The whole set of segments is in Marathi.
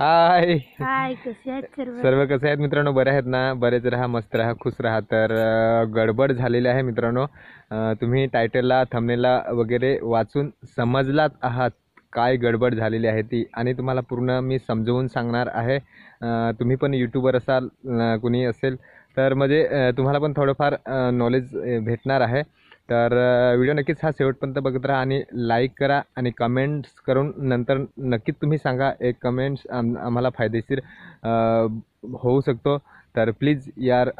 हाय हाय कसे आहेत सर्व सर्व कसे आहेत मित्रांनो बरे आहेत ना बरेच राहा मस्त राहा खुश राहा तर गडबड झालेली आहे मित्रांनो तुम्ही टायटलला थमनेला वगैरे वाचून समजलात आहात काय गडबड झालेली आहे ती आणि तुम्हाला पूर्ण मी समजवून सांगणार आहे तुम्ही पण यूट्यूबर असाल कुणी असेल तर म्हणजे तुम्हाला पण थोडंफार नॉलेज भेटणार आहे तर व्हिडिओ नक्कीच हा शेवटपर्यंत बघत राहा आणि लाईक करा आणि कमेंट्स करून नंतर नक्कीच तुम्ही सांगा एक कमेंट्स आम आम्हाला फायदेशीर होऊ शकतो तर प्लीज यार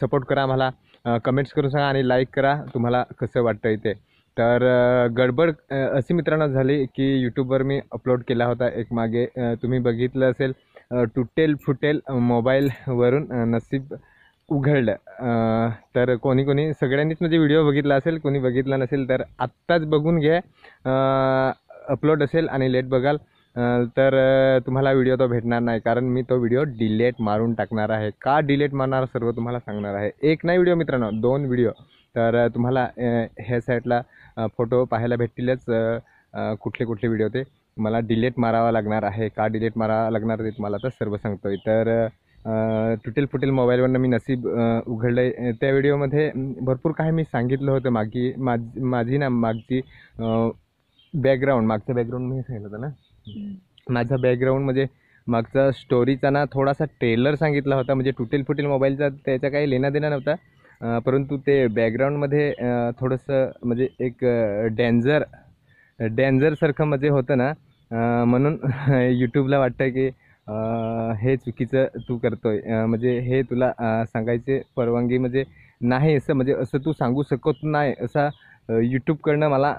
सपोर्ट करा आम्हाला कमेंट्स करून सांगा आणि लाईक करा तुम्हाला कसं वाटतं इथे तर गडबड अशी मित्रांनो झाली की यूट्यूबवर मी अपलोड केला होता एक मागे तुम्ही बघितलं असेल तुटेल फुटेल मोबाईलवरून नसीब उघडलं तर कोणी कोणी सगळ्यांनीच म्हणजे व्हिडिओ बघितला असेल कोणी बघितला नसेल तर आत्ताच बघून घ्या अपलोड असेल आणि लेट बघाल तर तुम्हाला व्हिडिओ तो भेटणार नाही कारण मी तो व्हिडिओ डिलेट मारून टाकणार आहे का डिलेट मारणार सर्व तुम्हाला सांगणार आहे एक नाही व्हिडिओ मित्रांनो दोन व्हिडिओ तर तुम्हाला ह्या साईटला फोटो पाहायला भेटतीलच कुठले कुठले व्हिडिओ ते मला डिलेट मारावा लागणार आहे का डिलेट मारावा लागणार ते तुम्हाला तर सर्व सांगतो आहे तर तुटेल फुटेल मोबाईलवरनं मी नसीब उघडलं आहे त्या व्हिडिओमध्ये भरपूर काही मी सांगितलं होतं मागी माझ माझी ना मागची बॅकग्राऊंड मागचं बॅकग्राऊंड मी सांगितलं होतं ना माझा बॅकग्राऊंड म्हणजे मागचा स्टोरीचा ना थोडासा ट्रेलर सांगितला होता म्हणजे तुटेल फुटेल मोबाईलचा त्याचा काही लेना देणं नव्हता परंतु ते बॅकग्राऊंडमध्ये थोडंसं म्हणजे एक डेंजर डेंजरसारखं म्हणजे होतं ना म्हणून यूट्यूबला वाटतं की हे चुकीचं तू करतोय म्हणजे हे तुला सांगायचे परवानगी म्हणजे नाही असं म्हणजे असं तू सांगू शकत नाही असा यूट्यूबकडनं मला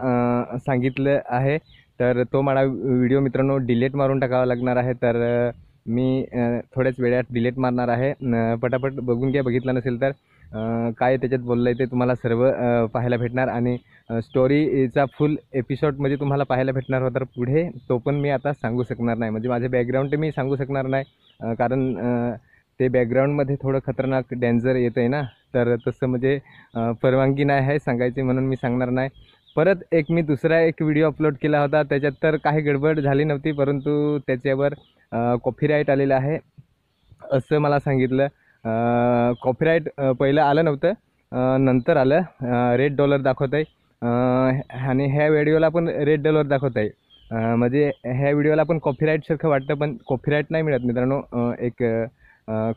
सांगितलं आहे तर तो मला व्हिडिओ मित्रांनो डिलेट मारून टाकावा लागणार आहे तर मी थोड्याच वेळात डिलेट मारणार आहे पटापट बघून घ्या बघितलं नसेल तर काय त्याच्यात बोललं आहे ते तुम्हाला सर्व पाहायला भेटणार आणि स्टोरीचा फुल एपिसोड म्हणजे तुम्हाला पाहायला भेटणार होता पुढे तो पण मी आता सांगू शकणार नाही म्हणजे माझे बॅकग्राऊंड मी सांगू शकणार नाही कारण ते बॅकग्राऊंडमध्ये थोडं खतरनाक डेंजर येत आहे ना तर तसं म्हणजे परवानगी नाही आहे सांगायची म्हणून मी सांगणार नाही परत एक मी दुसरा एक व्हिडिओ अपलोड केला होता त्याच्यात तर काही गडबड झाली नव्हती परंतु त्याच्यावर राईट आलेला आहे असं मला सांगितलं कॉपीराईट पहिलं आलं नव्हतं नंतर आलं रेड डॉलर दाखवत आहे आणि ह्या व्हिडिओला पण रेड डॉलर दाखवत आहे म्हणजे ह्या व्हिडिओला पण कॉपीराईटसारखं वाटतं पण कॉपीराईट नाही मिळत मित्रांनो एक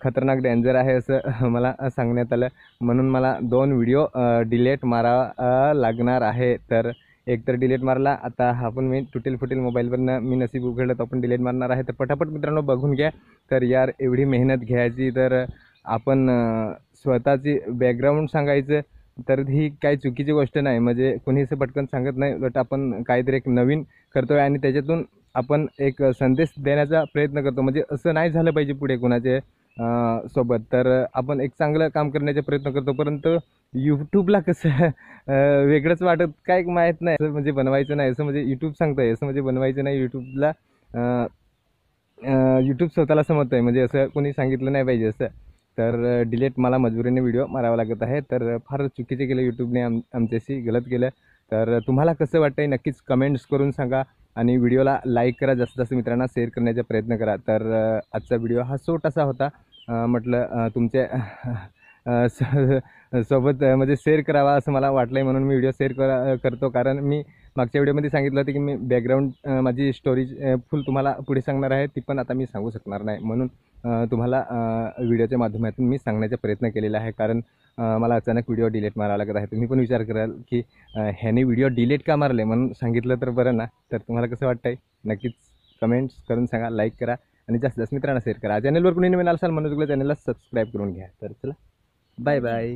खतरनाक डेंजर आहे असं मला सांगण्यात आलं म्हणून मला दोन व्हिडिओ डिलेट मारावा लागणार आहे तर एक तर डिलेट मारला आता हा पण मी तुटेल फुटेल मोबाईलवरनं मी नसीब उघडलं तर आपण डिलेट मारणार आहे तर पटापट मित्रांनो बघून घ्या तर यार एवढी मेहनत घ्यायची तर आपण स्वतःची बॅकग्राऊंड सांगायचं तर ही काही चुकीची गोष्ट नाही म्हणजे कोणी असं पटकन सांगत नाही बट आपण काहीतरी एक नवीन करतो आहे आणि त्याच्यातून आपण एक संदेश देण्याचा प्रयत्न करतो म्हणजे असं नाही झालं पाहिजे पुढे कोणाचे सोबत तर आपण एक चांगलं काम करण्याचा प्रयत्न करतो परंतु यूट्यूबला कसं वेगळंच वाटत काय माहीत नाही असं म्हणजे बनवायचं नाही असं म्हणजे यूट्यूब सांगतं आहे असं म्हणजे बनवायचं नाही यूट्यूबला यूट्यूब स्वतःला समजतं आहे म्हणजे असं कोणी सांगितलं नाही पाहिजे असं तर डिलेट मला मजबुरीने व्हिडिओ मारावा लागत आहे तर फार चुकीचे केले यूट्यूबने आम आमच्याशी गलत केलं तर तुम्हाला कसं वाटतं नक्कीच कमेंट्स करून सांगा आणि व्हिडिओला लाईक करा जास्त जास्त मित्रांना शेअर करण्याचा प्रयत्न करा तर आजचा व्हिडिओ हा असा होता म्हटलं तुमच्या सोबत म्हणजे शेअर करावा असं मला वाटलं आहे म्हणून मी व्हिडिओ शेअर करा करतो कारण मी मागच्या व्हिडिओमध्ये सांगितलं होतं की मी बॅकग्राऊंड माझी स्टोरीज फुल तुम्हाला पुढे सांगणार आहे ती पण आता मी सांगू शकणार नाही म्हणून तुम्हाला व्हिडिओच्या माध्यमातून मी सांगण्याचा प्रयत्न केलेला आहे कारण मला अचानक व्हिडिओ डिलीट मारावा लागत आहे तुम्ही पण विचार कराल की ह्याने व्हिडिओ डिलीट का मारले म्हणून सांगितलं तर बरं ना तर तुम्हाला कसं वाटतं आहे नक्कीच कमेंट्स करून सांगा लाईक करा आणि जास्त जास्त मित्रांना शेअर करा चॅनलवर कुणी नवीन असाल म्हणून तुला चॅनलला सबस्क्राईब करून घ्या तर चला बाय बाय